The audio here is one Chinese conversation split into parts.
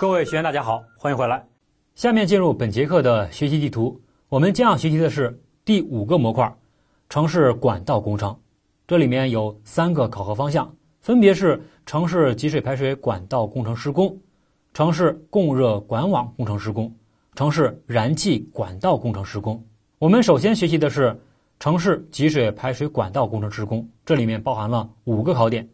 各位学员，大家好，欢迎回来。下面进入本节课的学习地图。我们将要学习的是第五个模块——城市管道工程。这里面有三个考核方向，分别是城市给水排水管道工程施工、城市供热管网工程施工、城市燃气管道工程施工。我们首先学习的是城市给水排水管道工程施工，这里面包含了五个考点。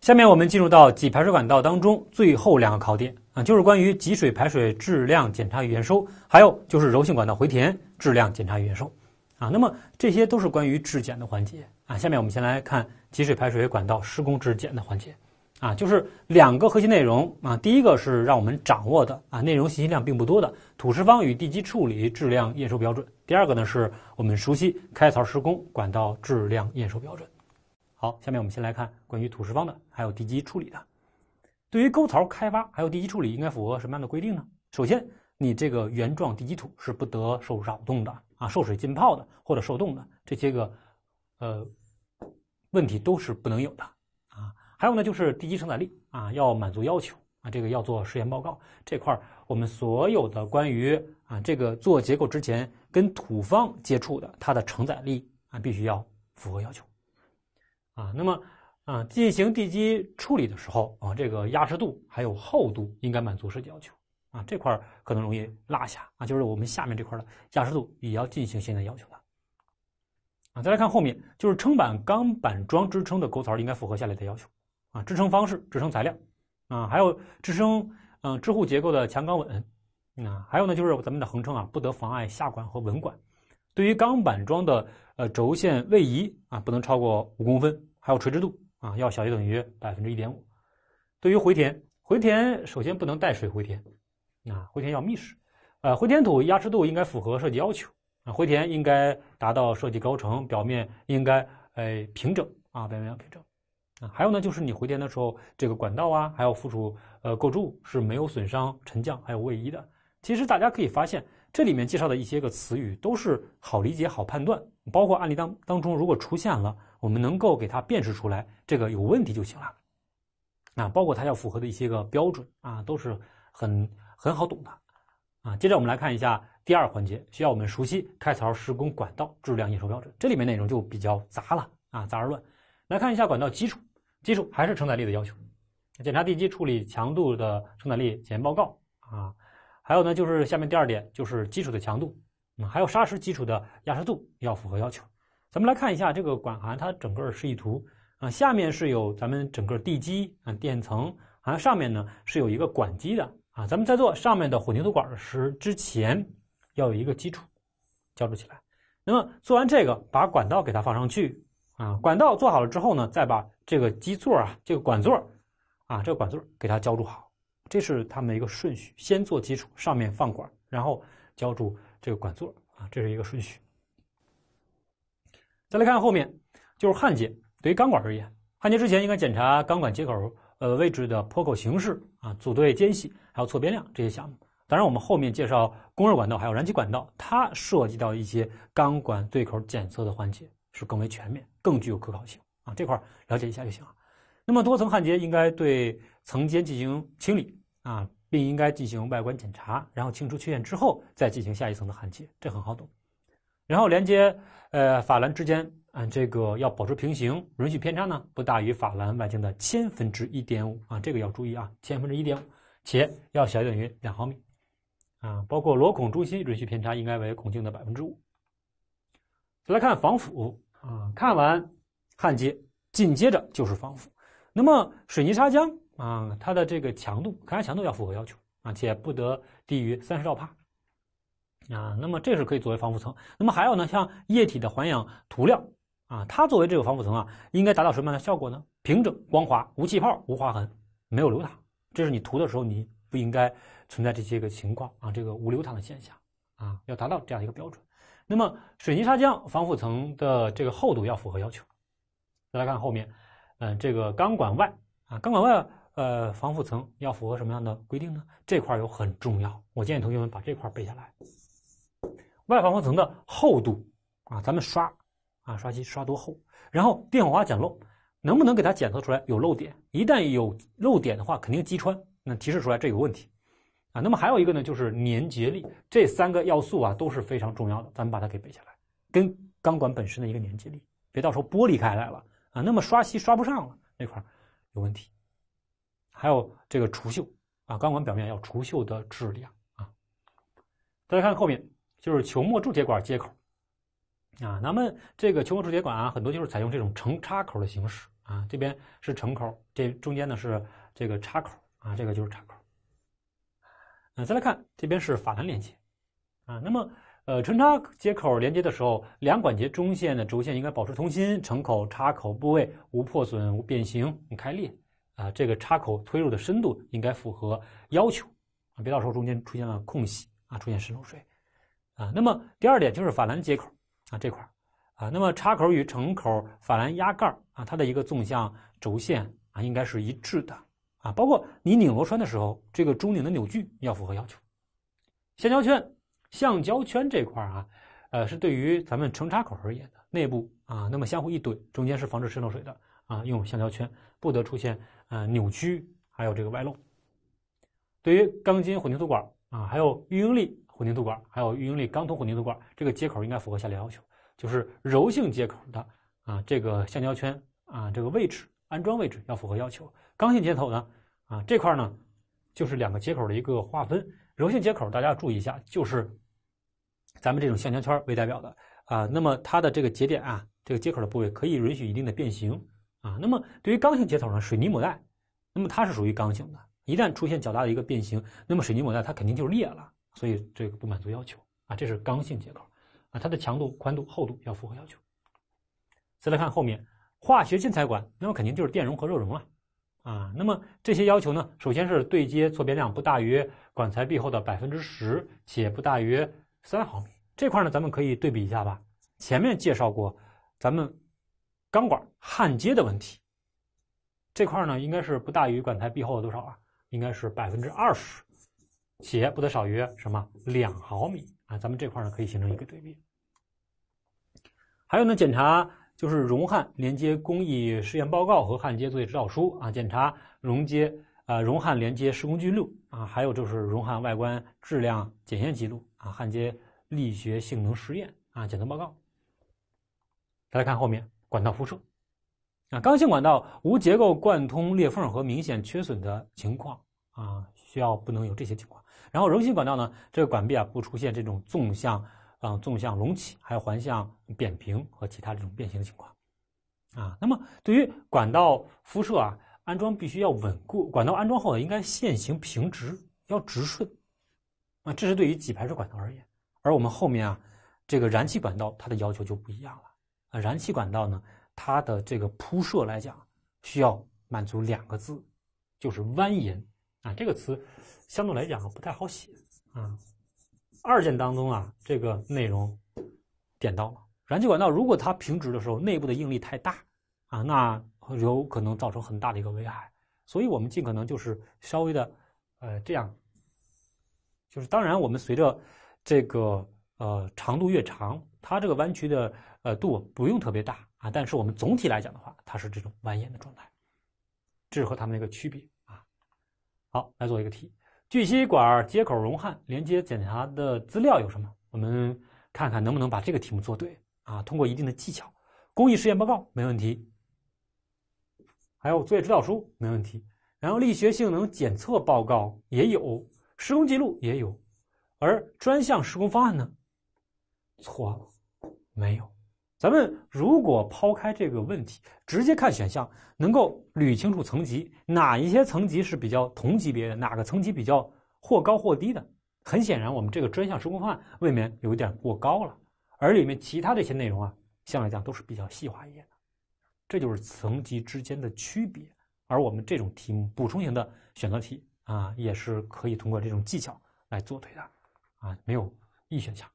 下面我们进入到给排水管道当中最后两个考点啊，就是关于给水排水质量检查与验收，还有就是柔性管道回填质量检查与验收啊。那么这些都是关于质检的环节啊。下面我们先来看给水排水管道施工质检的环节啊，就是两个核心内容啊。第一个是让我们掌握的啊，内容信息量并不多的土石方与地基处理质量验收标准。第二个呢，是我们熟悉开槽施工管道质量验收标准。好，下面我们先来看关于土石方的，还有地基处理的。对于沟槽开挖还有地基处理，应该符合什么样的规定呢？首先，你这个原状地基土是不得受扰动的啊，受水浸泡的或者受冻的这些个呃问题都是不能有的啊。还有呢，就是地基承载力啊，要满足要求啊，这个要做试验报告。这块儿我们所有的关于啊这个做结构之前跟土方接触的，它的承载力啊，必须要符合要求。啊，那么啊，进行地基处理的时候啊，这个压实度还有厚度应该满足设计要求啊，这块儿可能容易落下啊，就是我们下面这块的压实度也要进行现在要求的啊。再来看后面，就是撑板、钢板桩支撑的沟槽应该符合下列的要求啊，支撑方式、支撑材料啊，还有支撑嗯支护结构的强钢稳啊，还有呢就是咱们的横撑啊，不得妨碍下管和稳管。对于钢板桩的呃轴线位移啊，不能超过五公分。还有垂直度啊，要小于等于百分之一点五。对于回填，回填首先不能带水回填啊，回填要密实。呃，回填土压实度应该符合设计要求啊。回填应该达到设计高程，表面应该呃平整啊，表面要平整。还有呢，就是你回填的时候，这个管道啊，还有附属呃构筑是没有损伤、沉降还有位移的。其实大家可以发现，这里面介绍的一些个词语都是好理解、好判断。包括案例当当中，如果出现了。我们能够给它辨识出来，这个有问题就行了。啊，包括它要符合的一些个标准啊，都是很很好懂的啊。接着我们来看一下第二环节，需要我们熟悉开槽施工管道质量验收标准。这里面内容就比较杂了啊，杂而乱。来看一下管道基础，基础还是承载力的要求，检查地基处理强度的承载力检验报告啊。还有呢，就是下面第二点，就是基础的强度嗯，还有砂石基础的压实度要符合要求。咱们来看一下这个管涵它整个示意图啊，下面是有咱们整个地基啊垫层，啊上面呢是有一个管基的啊。咱们在做上面的混凝土管时之前，要有一个基础浇筑起来。那么做完这个，把管道给它放上去啊。管道做好了之后呢，再把这个基座啊，这个管座啊，这个管座给它浇筑好。这是它们的一个顺序，先做基础，上面放管，然后浇筑这个管座啊，这是一个顺序。再来看后面，就是焊接。对于钢管而言，焊接之前应该检查钢管接口呃位置的坡口形式啊、组对间隙、还有错边量这些项目。当然，我们后面介绍供热管道还有燃气管道，它涉及到一些钢管对口检测的环节，是更为全面、更具有可靠性啊。这块了解一下就行了。那么多层焊接应该对层间进行清理啊，并应该进行外观检查，然后清除缺陷之后再进行下一层的焊接，这很好懂。然后连接呃法兰之间啊，这个要保持平行，允许偏差呢不大于法兰外径的千分之一点五啊，这个要注意啊，千分之一点五，且要小于等于两毫米啊。包括螺孔中心允许偏差应该为孔径的百分之五。来看防腐啊，看完焊接，紧接着就是防腐。那么水泥砂浆啊，它的这个强度，抗压强度要符合要求啊，且不得低于三十兆帕。啊，那么这是可以作为防腐层。那么还有呢，像液体的环氧涂料啊，它作为这个防腐层啊，应该达到什么样的效果呢？平整、光滑、无气泡、无划痕、没有流淌。这是你涂的时候你不应该存在这些个情况啊，这个无流淌的现象啊，要达到这样一个标准。那么水泥砂浆防腐层的这个厚度要符合要求。再来看后面，嗯，这个钢管外啊，钢管外呃，防腐层要符合什么样的规定呢？这块儿有很重要，我建议同学们把这块儿背下来。外防风层的厚度啊，咱们刷啊，刷漆刷多厚？然后电火花检漏能不能给它检测出来有漏点？一旦有漏点的话，肯定击穿，那提示出来这有问题啊。那么还有一个呢，就是粘结力，这三个要素啊都是非常重要的，咱们把它给背下来，跟钢管本身的一个粘结力，别到时候剥离开来了啊。那么刷漆刷不上了那块儿有问题，还有这个除锈啊，钢管表面要除锈的质量啊。大家看后面。就是球墨铸铁管接口啊，咱们这个球墨铸铁管啊，很多就是采用这种成插口的形式啊。这边是成口，这中间呢是这个插口啊，这个就是插口。嗯，再来看这边是法兰连接啊。那么呃，成插接口连接的时候，两管节中线的轴线应该保持同心，成口、插口部位无破损、无变形、无开裂啊。这个插口推入的深度应该符合要求啊，别到时候中间出现了空隙啊，出现渗漏水。啊，那么第二点就是法兰接口啊这块儿啊，那么插口与承口法兰压盖儿啊，它的一个纵向轴线啊应该是一致的啊。包括你拧螺栓的时候，这个中拧的扭矩要符合要求。橡胶圈，橡胶圈这块儿啊，呃，是对于咱们承插口而言的内部啊，那么相互一怼，中间是防止渗漏水的啊，用橡胶圈不得出现啊扭曲，还有这个外漏。对于钢筋混凝土管啊，还有预应力。混凝土管还有预应力钢通混凝土管，这个接口应该符合下列要求：就是柔性接口的啊，这个橡胶圈啊，这个位置安装位置要符合要求。刚性接头呢，啊这块儿呢就是两个接口的一个划分。柔性接口大家注意一下，就是咱们这种橡胶圈为代表的啊，那么它的这个节点啊，这个接口的部位可以允许一定的变形啊。那么对于刚性接头呢，水泥抹带，那么它是属于刚性的，一旦出现较大的一个变形，那么水泥抹带它肯定就裂了。所以这个不满足要求啊，这是刚性结构啊，它的强度、宽度、厚度要符合要求。再来看后面化学进材管，那么肯定就是电容和热容了啊。那么这些要求呢，首先是对接错别量不大于管材壁厚的百分之十，且不大于三毫米。这块儿呢，咱们可以对比一下吧。前面介绍过咱们钢管焊接的问题，这块儿呢应该是不大于管材壁厚的多少啊？应该是百分之二十。且不得少于什么两毫米啊？咱们这块呢可以形成一个对比。还有呢，检查就是熔焊连接工艺试验报告和焊接作业指导书啊。检查熔接啊熔焊连接施工记录啊，还有就是熔焊外观质量检验记录啊，焊接力学性能实验啊检测报告。再来看后面管道辐射啊，刚性管道无结构贯通裂缝和明显缺损的情况啊，需要不能有这些情况。然后柔性管道呢，这个管壁啊不出现这种纵向嗯纵向隆起，还有环向扁平和其他这种变形的情况啊。那么对于管道辐射啊，安装必须要稳固，管道安装后呢应该线形平直，要直顺啊。这是对于给排水管道而言，而我们后面啊这个燃气管道它的要求就不一样了啊。燃气管道呢它的这个铺设来讲，需要满足两个字，就是蜿蜒。啊，这个词相对来讲不太好写啊。二建当中啊，这个内容点到了燃气管道，如果它平直的时候内部的应力太大啊，那有可能造成很大的一个危害。所以我们尽可能就是稍微的呃这样，就是当然我们随着这个呃长度越长，它这个弯曲的呃度不用特别大啊，但是我们总体来讲的话，它是这种蜿蜒的状态，这是和它们一个区别。好，来做一个题。聚乙烯管接口熔焊连接检查的资料有什么？我们看看能不能把这个题目做对啊！通过一定的技巧，工艺试验报告没问题，还有作业指导书没问题，然后力学性能检测报告也有，施工记录也有，而专项施工方案呢？错了，没有。咱们如果抛开这个问题，直接看选项，能够捋清楚层级，哪一些层级是比较同级别的，哪个层级比较或高或低的。很显然，我们这个专项施工方案未免有点过高了，而里面其他的一些内容啊，相来讲都是比较细化一些的。这就是层级之间的区别。而我们这种题目补充型的选择题啊，也是可以通过这种技巧来做推断，啊，没有 E 选项。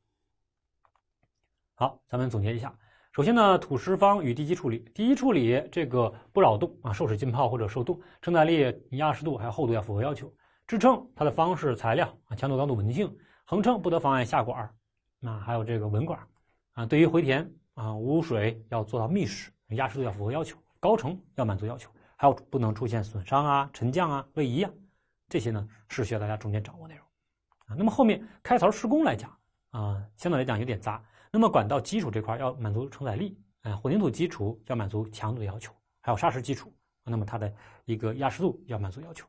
好，咱们总结一下。首先呢，土石方与地基处理，地基处理这个不扰动啊，受水浸泡或者受冻，承载力、压实度还有厚度要符合要求。支撑它的方式、材料啊，强度、高度、稳定性，横撑不得妨碍下管啊，还有这个稳管啊。对于回填啊，污水要做到密实，压实度要符合要求，高程要满足要求，还有不能出现损伤啊、沉降啊、位移啊，这些呢是需要大家重点掌握内容啊。那么后面开槽施工来讲啊，相对来讲有点杂。那么管道基础这块要满足承载力，哎，混凝土基础要满足强度的要求，还有砂石基础，那么它的一个压实度要满足要求，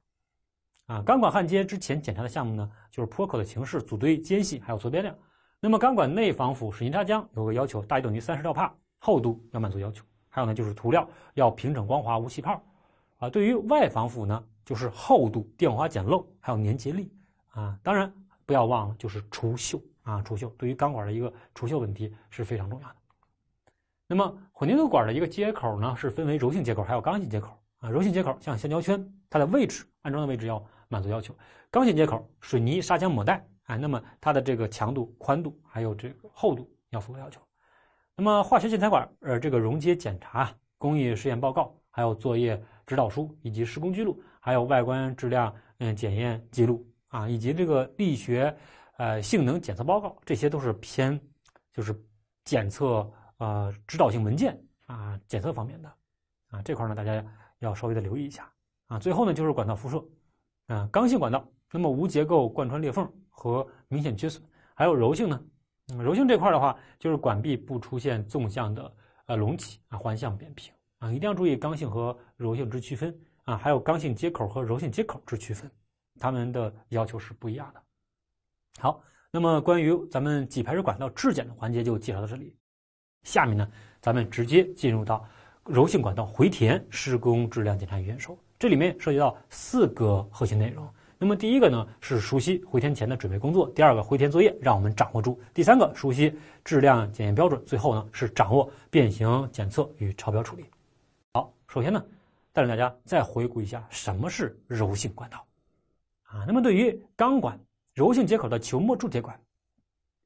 啊，钢管焊接之前检查的项目呢，就是坡口的形式、组堆间隙还有缩边量。那么钢管内防腐水泥砂浆有个要求，大于等于三十兆帕，厚度要满足要求。还有呢，就是涂料要平整光滑、无气泡，啊，对于外防腐呢，就是厚度、电化简陋，还有粘结力，啊，当然不要忘了就是除锈。啊，除锈对于钢管的一个除锈问题是非常重要的。那么，混凝土管的一个接口呢，是分为柔性接口还有刚性接口啊。柔性接口像橡胶圈，它的位置安装的位置要满足要求；刚性接口，水泥砂浆抹带啊，那么它的这个强度、宽度还有这个厚度要符合要求。那么，化学建材管，呃，这个溶接检查工艺试验报告，还有作业指导书以及施工记录，还有外观质量嗯检验记录啊，以及这个力学。呃，性能检测报告，这些都是偏就是检测呃指导性文件啊，检测方面的啊这块呢，大家要稍微的留意一下啊。最后呢，就是管道辐射，啊，刚性管道，那么无结构贯穿裂缝和明显缺损，还有柔性呢。柔性这块的话，就是管壁不出现纵向的呃隆起啊，环向扁平啊，一定要注意刚性和柔性之区分啊，还有刚性接口和柔性接口之区分，他们的要求是不一样的。好，那么关于咱们给排水管道质检的环节就介绍到这里。下面呢，咱们直接进入到柔性管道回填施工质量检查与验收。这里面涉及到四个核心内容。那么第一个呢是熟悉回填前的准备工作；第二个回填作业，让我们掌握住；第三个熟悉质量检验标准；最后呢是掌握变形检测与超标处理。好，首先呢，带领大家再回顾一下什么是柔性管道。啊，那么对于钢管。柔性接口的球墨铸铁管，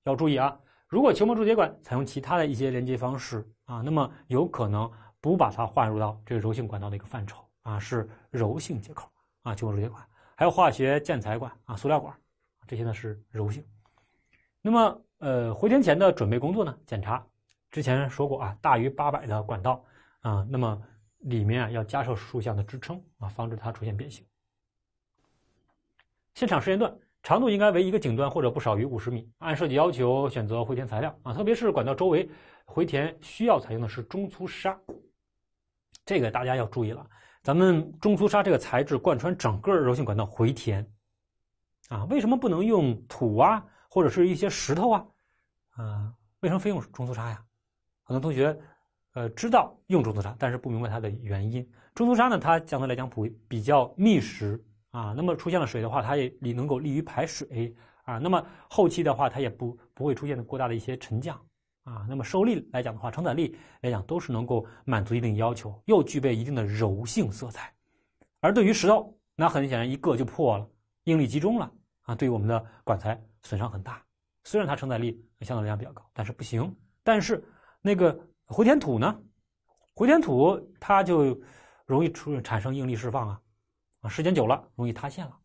要注意啊！如果球墨铸铁管采用其他的一些连接方式啊，那么有可能不把它划入到这个柔性管道的一个范畴啊，是柔性接口啊，球墨铸铁管还有化学建材管啊，塑料管，这些呢是柔性。那么，呃，回填前的准备工作呢？检查之前说过啊，大于八百的管道啊，那么里面啊要加设竖向的支撑啊，防止它出现变形。现场时间段。长度应该为一个井段或者不少于五十米，按设计要求选择回填材料啊，特别是管道周围回填需要采用的是中粗砂，这个大家要注意了。咱们中粗砂这个材质贯穿整个柔性管道回填，啊，为什么不能用土啊，或者是一些石头啊，啊，为什么非用中粗砂呀？很多同学呃知道用中粗砂，但是不明白它的原因。中粗砂呢，它相对来讲不比较密实。啊，那么出现了水的话，它也能够利于排水啊。那么后期的话，它也不不会出现过大的一些沉降啊。那么受力来讲的话，承载力来讲都是能够满足一定要求，又具备一定的柔性色彩。而对于石头，那很显然一个就破了，应力集中了啊，对于我们的管材损伤很大。虽然它承载力相对来讲比较高，但是不行。但是那个回填土呢，回填土它就容易出产生应力释放啊。啊，时间久了容易塌陷了，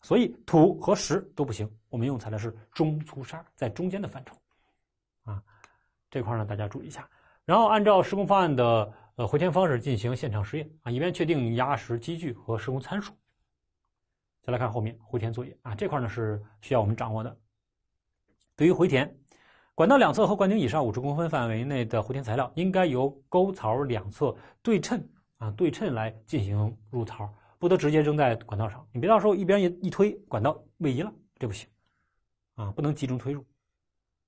所以土和石都不行。我们用材料是中粗砂，在中间的范畴，啊，这块儿呢大家注意一下。然后按照施工方案的呃回填方式进行现场试验啊，以便确定压实机具和施工参数。再来看后面回填作业啊，这块儿呢是需要我们掌握的。对于回填，管道两侧和管顶以上五十公分范围内的回填材料，应该由沟槽两侧对称啊对称来进行入槽。不得直接扔在管道上，你别到时候一边一一推管道位移了，这不行啊！不能集中推入。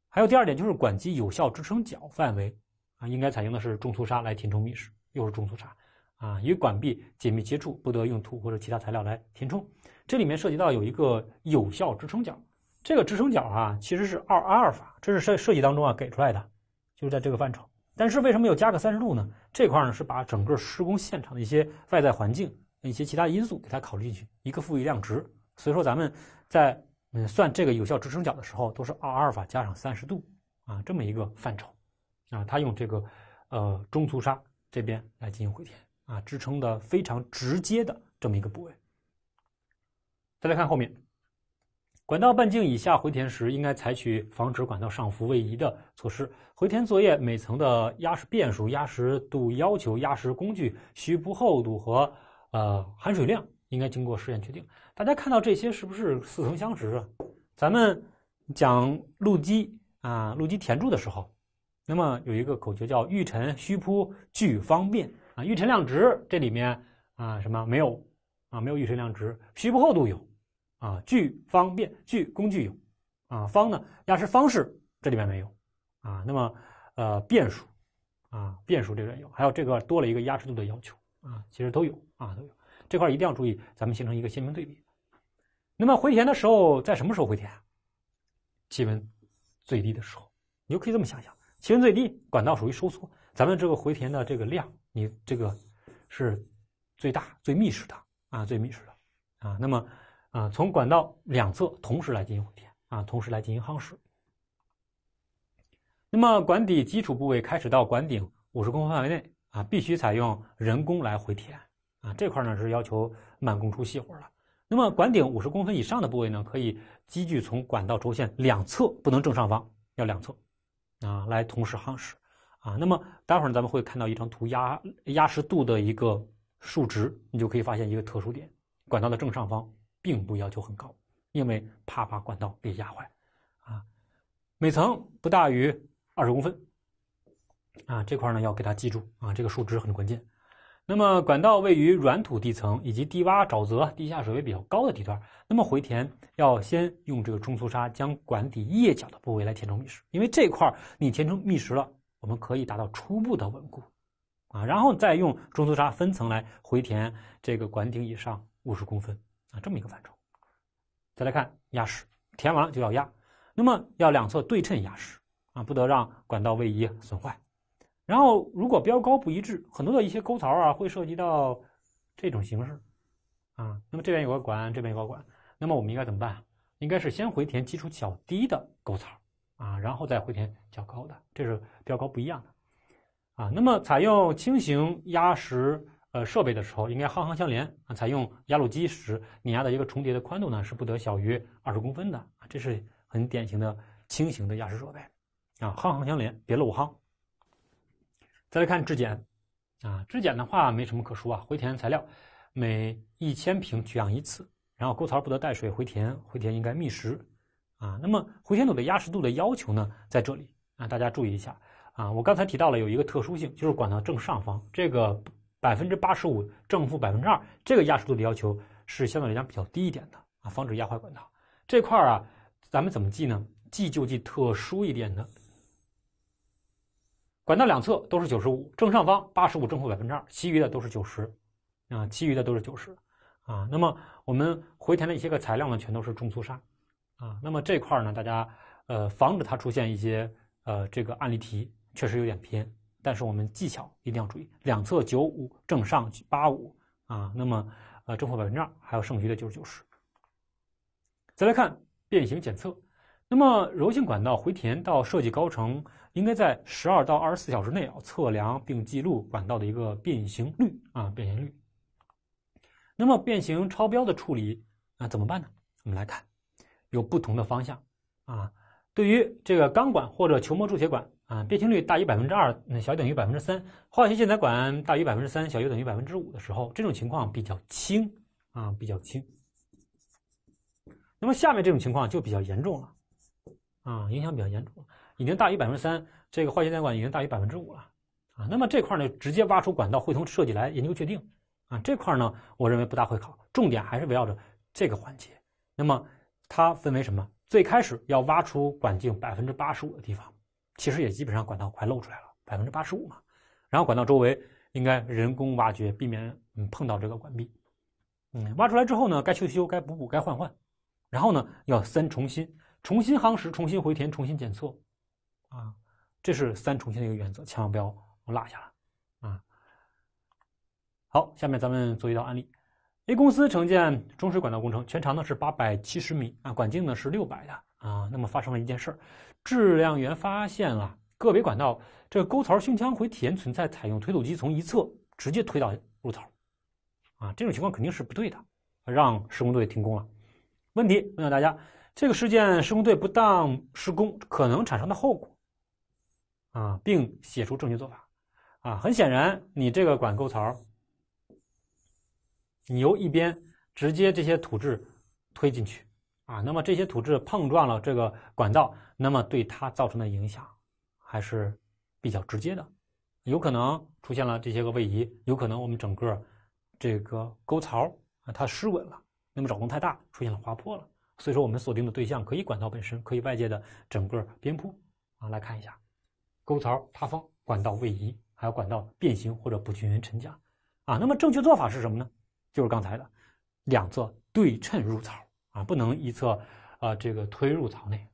还有第二点就是管基有效支撑角范围啊，应该采用的是中粗砂来填充密室，又是中粗砂啊，与管壁紧密接触，不得用土或者其他材料来填充。这里面涉及到有一个有效支撑角，这个支撑角啊其实是二阿尔法，这是设设计当中啊给出来的，就是在这个范畴。但是为什么又加个三十度呢？这块儿呢是把整个施工现场的一些外在环境。一些其他因素给它考虑进去，一个负一量值。所以说，咱们在嗯算这个有效支撑角的时候，都是阿尔法加上三十度啊，这么一个范畴。啊，它用这个呃中粗砂这边来进行回填啊，支撑的非常直接的这么一个部位。再来看后面，管道半径以下回填时，应该采取防止管道上浮位移的措施。回填作业每层的压实变数、压实度要求、压实工具虚铺厚度和。呃，含水量应该经过试验确定。大家看到这些是不是似曾相识啊？咱们讲路基啊，路基填筑的时候，那么有一个口诀叫“预沉虚铺具方便”啊，预沉量值这里面啊什么没有啊？没有预沉量值，虚铺厚度有啊，具方便具工具有啊，方呢压实方式这里面没有啊，那么呃变数啊变数这边有，还有这个多了一个压实度的要求。啊，其实都有啊，都有这块儿一定要注意，咱们形成一个鲜明对比。那么回填的时候，在什么时候回填？气温最低的时候，你就可以这么想想：气温最低，管道属于收缩，咱们这个回填的这个量，你这个是最大、最密实的啊，最密实的啊。那么啊，从管道两侧同时来进行回填啊，同时来进行夯实。那么管底基础部位开始到管顶五十公分范围内。啊，必须采用人工来回填，啊，这块儿呢是要求满工出细活了。那么管顶五十公分以上的部位呢，可以积聚从管道轴线两侧，不能正上方，要两侧，啊，来同时夯实，啊。那么待会儿咱们会看到一张图，压压实度的一个数值，你就可以发现一个特殊点：管道的正上方并不要求很高，因为怕把管道给压坏，啊，每层不大于二十公分。啊，这块呢要给它记住啊，这个数值很关键。那么管道位于软土地层以及低洼沼泽、地下水位比较高的地段，那么回填要先用这个中粗砂将管底叶角的部位来填充密实，因为这块你填充密实了，我们可以达到初步的稳固啊，然后再用中粗砂分层来回填这个管顶以上五十公分啊这么一个范畴。再来看压实，填完了就要压，那么要两侧对称压实啊，不得让管道位移损坏。然后，如果标高不一致，很多的一些沟槽啊，会涉及到这种形式，啊，那么这边有个管，这边有个管，那么我们应该怎么办？应该是先回填基础较低的沟槽，啊，然后再回填较高的，这是标高不一样的，啊，那么采用轻型压实呃设备的时候，应该夯夯相连啊。采用压路机时，碾压的一个重叠的宽度呢，是不得小于二十公分的啊。这是很典型的轻型的压实设备，啊，夯夯相连，别漏夯。再来看质检，啊，质检的话没什么可说啊。回填材料，每一千平取样一次，然后沟槽不得带水回填，回填应该密实，啊，那么回填土的压实度的要求呢，在这里啊，大家注意一下啊。我刚才提到了有一个特殊性，就是管道正上方这个百分之八十五正负百分之二，这个压实度的要求是相对来讲比较低一点的啊，防止压坏管道。这块儿啊，咱们怎么记呢？记就记特殊一点的。管道两侧都是九十五，正上方八十五，正负百分之二，其余的都是九十，啊，其余的都是九十，啊，那么我们回填的一些个材料呢，全都是重粗砂，啊，那么这块儿呢，大家呃，防止它出现一些呃这个案例题，确实有点偏，但是我们技巧一定要注意，两侧九五，正上八五，啊，那么呃正负百分之二，还有剩余的就是九十。再来看变形检测。那么，柔性管道回填到设计高程，应该在十二到二十四小时内测量并记录管道的一个变形率啊，变形率。那么变形超标的处理，啊怎么办呢？我们来看，有不同的方向啊。对于这个钢管或者球膜铸铁管啊，变形率大于百分之二，那小于等于百分之三；化学建材管大于百分之三，小于等于百分之五的时候，这种情况比较轻啊，比较轻。那么下面这种情况就比较严重了。啊，影响比较严重，已经大于百分之三，这个化学电管已经大于百分之五了，啊，那么这块呢，直接挖出管道，会同设计来研究确定，啊，这块呢，我认为不大会考，重点还是围绕着这个环节。那么它分为什么？最开始要挖出管径百分之八十五的地方，其实也基本上管道快露出来了，百分之八十五嘛。然后管道周围应该人工挖掘，避免碰到这个管壁，嗯，挖出来之后呢，该修修，该补补，该换换，然后呢，要三重新。重新夯实、重新回填、重新检测，啊，这是三重新的一个原则，千万不要落下了，啊。好，下面咱们做一道案例。A 公司承建中水管道工程，全长呢是八百七十米啊，管径呢是六百的啊。那么发生了一件事儿，质量员发现啊，个别管道这个沟槽胸腔回填存在采用推土机从一侧直接推到入槽，啊，这种情况肯定是不对的，让施工队停工了。问题问到大家。这个事件施工队不当施工可能产生的后果，啊，并写出正确做法，啊，很显然，你这个管沟槽，你由一边直接这些土质推进去，啊，那么这些土质碰撞了这个管道，那么对它造成的影响还是比较直接的，有可能出现了这些个位移，有可能我们整个这个沟槽啊它失稳了，那么扰动太大，出现了滑坡了。所以说，我们锁定的对象可以管道本身，可以外界的整个边坡啊。来看一下，沟槽塌方、管道位移，还有管道变形或者不均匀沉降啊。那么正确做法是什么呢？就是刚才的两侧对称入槽啊，不能一侧啊这个推入槽内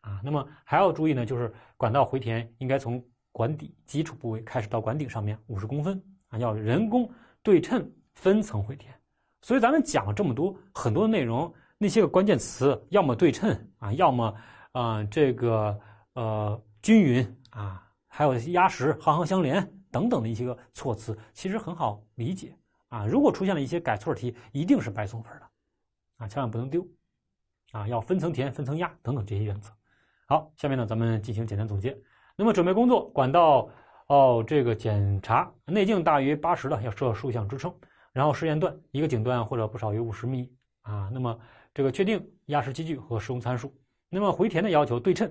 啊。那么还要注意呢，就是管道回填应该从管底基础部位开始到管顶上面五十公分啊，要人工对称分层回填。所以咱们讲了这么多很多内容。那些个关键词，要么对称啊，要么啊这个呃均匀啊，还有压实、行行相连等等的一些个措辞，其实很好理解啊。如果出现了一些改错题，一定是白送分的啊，千万不能丢啊！要分层填、分层压等等这些原则。好，下面呢，咱们进行简单总结。那么准备工作，管道哦，这个检查内径大于八十的要设竖向支撑，然后试验段一个井段或者不少于五十米啊。那么这个确定压实机具和施工参数。那么回填的要求对称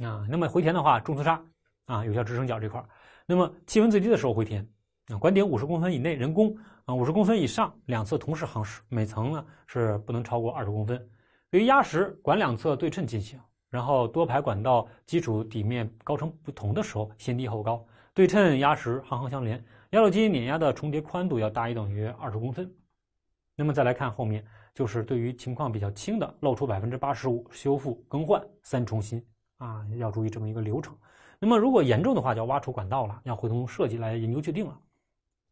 啊。那么回填的话，重粗砂啊，有效支撑角这块儿。那么气温最低的时候回填啊。管顶五十公分以内人工啊，五十公分以上两侧同时夯实，每层呢是不能超过二十公分。对于压实，管两侧对称进行，然后多排管道基础底面高程不同的时候，先低后高，对称压实，行行相连。压路机碾压的重叠宽度要大于等于二十公分。那么再来看后面。就是对于情况比较轻的，露出百分之八十五，修复更换三重新啊，要注意这么一个流程。那么如果严重的话，就要挖出管道了，要会同设计来研究确定了。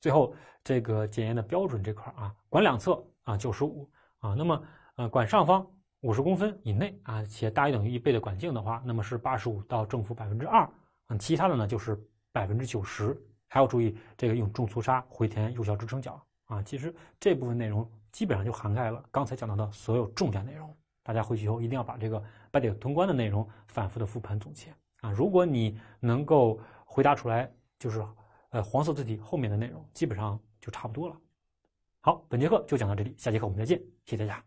最后这个检验的标准这块儿啊，管两侧啊九十五啊，那么呃管上方五十公分以内啊，且大于等于一倍的管径的话，那么是八十五到正负百分之二。嗯，其他的呢就是百分之九十，还要注意这个用重粗砂回填有效支撑角啊。其实这部分内容。基本上就涵盖了刚才讲到的所有重点内容，大家回去以后一定要把这个八点通关的内容反复的复盘总结啊！如果你能够回答出来，就是呃黄色字体后面的内容，基本上就差不多了。好，本节课就讲到这里，下节课我们再见，谢谢大家。